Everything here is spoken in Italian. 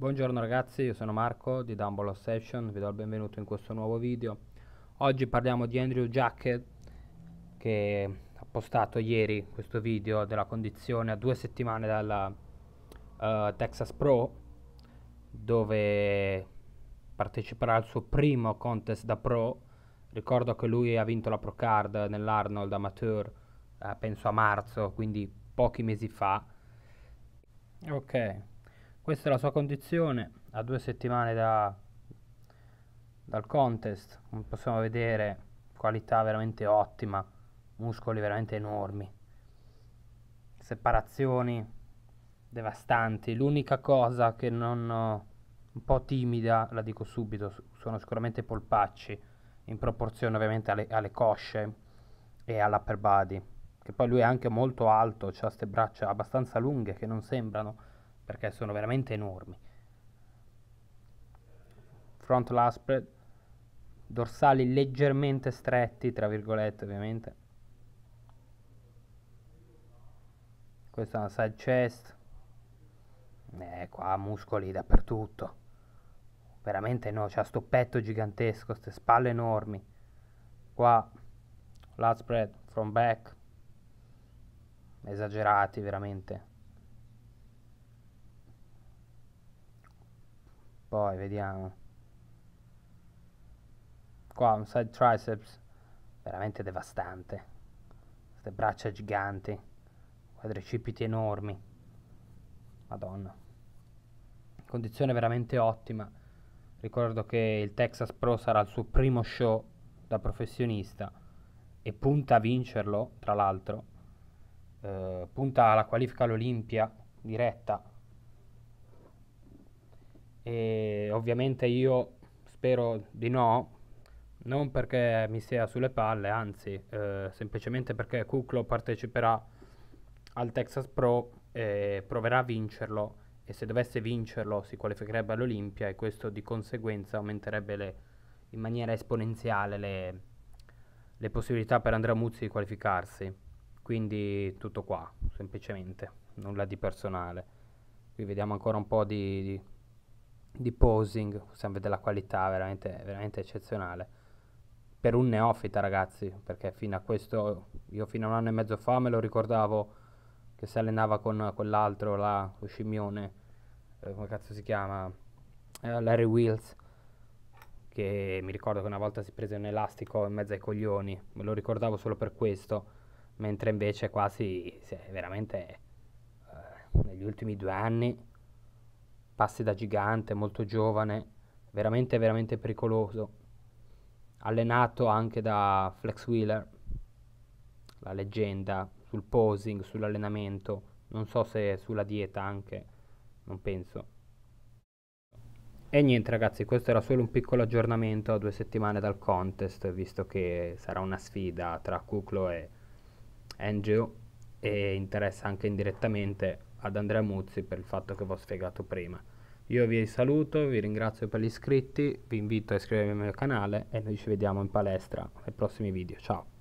Buongiorno ragazzi, io sono Marco di Dumble Obsession, vi do il benvenuto in questo nuovo video. Oggi parliamo di Andrew Jacket che ha postato ieri questo video della condizione a due settimane dalla uh, Texas Pro dove parteciperà al suo primo contest da pro. Ricordo che lui ha vinto la Pro Card nell'Arnold Amateur uh, penso a marzo, quindi pochi mesi fa. Ok, questa è la sua condizione a due settimane da, dal contest, come possiamo vedere qualità veramente ottima, muscoli veramente enormi, separazioni devastanti, l'unica cosa che non un po' timida, la dico subito, sono sicuramente polpacci, in proporzione ovviamente alle, alle cosce e all'upper body, che poi lui è anche molto alto, ha queste braccia abbastanza lunghe che non sembrano, perché sono veramente enormi. Front laspred, dorsali leggermente stretti, tra virgolette ovviamente. Questa è una side chest. Eh, qua muscoli dappertutto. Veramente no, c'ha sto petto gigantesco, queste spalle enormi. Qua, lat spread, from back. Esagerati veramente. poi vediamo qua un side triceps veramente devastante queste braccia giganti quadricipiti enormi madonna condizione veramente ottima ricordo che il Texas Pro sarà il suo primo show da professionista e punta a vincerlo tra l'altro eh, punta alla qualifica all'Olimpia diretta e ovviamente io spero di no, non perché mi sia sulle palle, anzi, eh, semplicemente perché Kuklo parteciperà al Texas Pro e proverà a vincerlo e se dovesse vincerlo si qualificherebbe all'Olimpia e questo di conseguenza aumenterebbe le, in maniera esponenziale le, le possibilità per Andrea Muzzi di qualificarsi. Quindi tutto qua, semplicemente, nulla di personale. Qui vediamo ancora un po' di, di di posing, possiamo vedere la qualità veramente, veramente eccezionale. Per un neofita, ragazzi, perché fino a questo, io fino a un anno e mezzo fa me lo ricordavo che si allenava con quell'altro là, lo scimmione, eh, come cazzo si chiama? Eh, Larry Wills, che mi ricordo che una volta si prese un elastico in mezzo ai coglioni, me lo ricordavo solo per questo, mentre invece quasi si è veramente eh, negli ultimi due anni passi da gigante, molto giovane, veramente veramente pericoloso. Allenato anche da Flex Wheeler, la leggenda, sul posing, sull'allenamento, non so se sulla dieta anche, non penso. E niente ragazzi, questo era solo un piccolo aggiornamento a due settimane dal contest, visto che sarà una sfida tra Kuklo e Angel e interessa anche indirettamente ad Andrea Muzzi per il fatto che vi ho spiegato prima. Io vi saluto, vi ringrazio per gli iscritti, vi invito a iscrivervi al mio canale e noi ci vediamo in palestra nei prossimi video. Ciao!